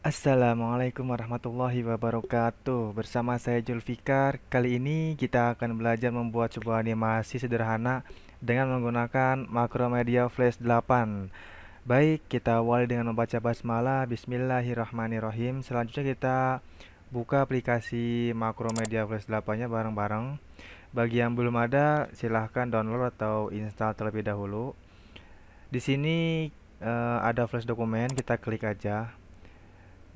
Assalamualaikum warahmatullahi wabarakatuh Bersama saya Julfikar Kali ini kita akan belajar membuat sebuah animasi sederhana Dengan menggunakan Macromedia Flash 8 Baik, kita awali dengan membaca basmalah Bismillahirrahmanirrahim Selanjutnya kita buka aplikasi Macromedia Flash 8 nya bareng-bareng Bagi yang belum ada, silahkan download atau install terlebih dahulu Di sini eh, ada flash dokumen, kita klik aja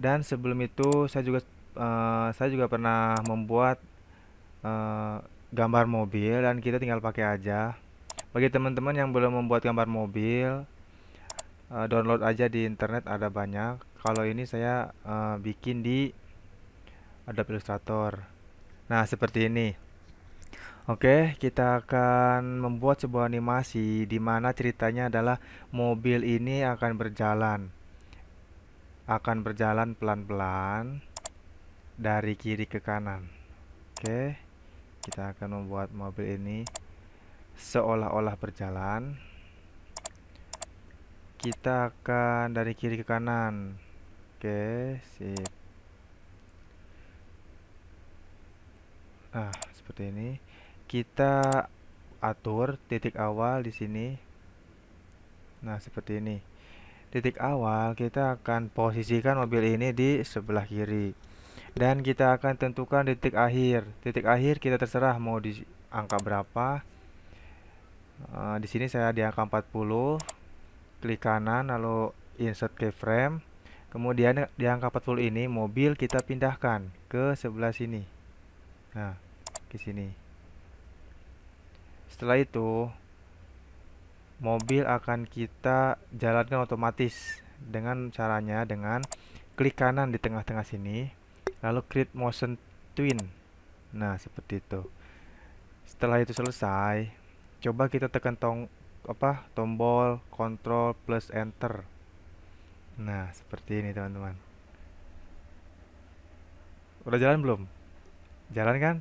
dan sebelum itu saya juga uh, saya juga pernah membuat uh, gambar mobil dan kita tinggal pakai aja bagi teman-teman yang belum membuat gambar mobil uh, download aja di internet ada banyak kalau ini saya uh, bikin di Adobe Illustrator nah seperti ini Oke, kita akan membuat sebuah animasi di mana ceritanya adalah mobil ini akan berjalan akan berjalan pelan-pelan dari kiri ke kanan. Oke, kita akan membuat mobil ini seolah-olah berjalan. Kita akan dari kiri ke kanan. Oke, sip. Nah, seperti ini. Kita atur titik awal di sini. Nah, seperti ini titik awal kita akan posisikan mobil ini di sebelah kiri dan kita akan tentukan titik akhir titik akhir kita terserah mau di angka berapa uh, di sini saya di angka 40 klik kanan lalu insert keyframe kemudian di angka 40 ini mobil kita pindahkan ke sebelah sini nah ke sini setelah itu mobil akan kita jalankan otomatis dengan caranya dengan klik kanan di tengah-tengah sini lalu create motion twin nah seperti itu setelah itu selesai coba kita tekan tong apa tombol control plus enter nah seperti ini teman-teman udah jalan belum jalan kan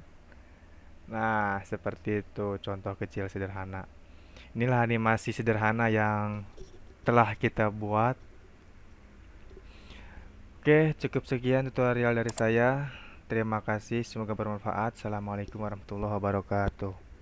nah seperti itu contoh kecil sederhana inilah animasi sederhana yang telah kita buat Oke cukup sekian tutorial dari saya Terima kasih semoga bermanfaat Assalamualaikum warahmatullahi wabarakatuh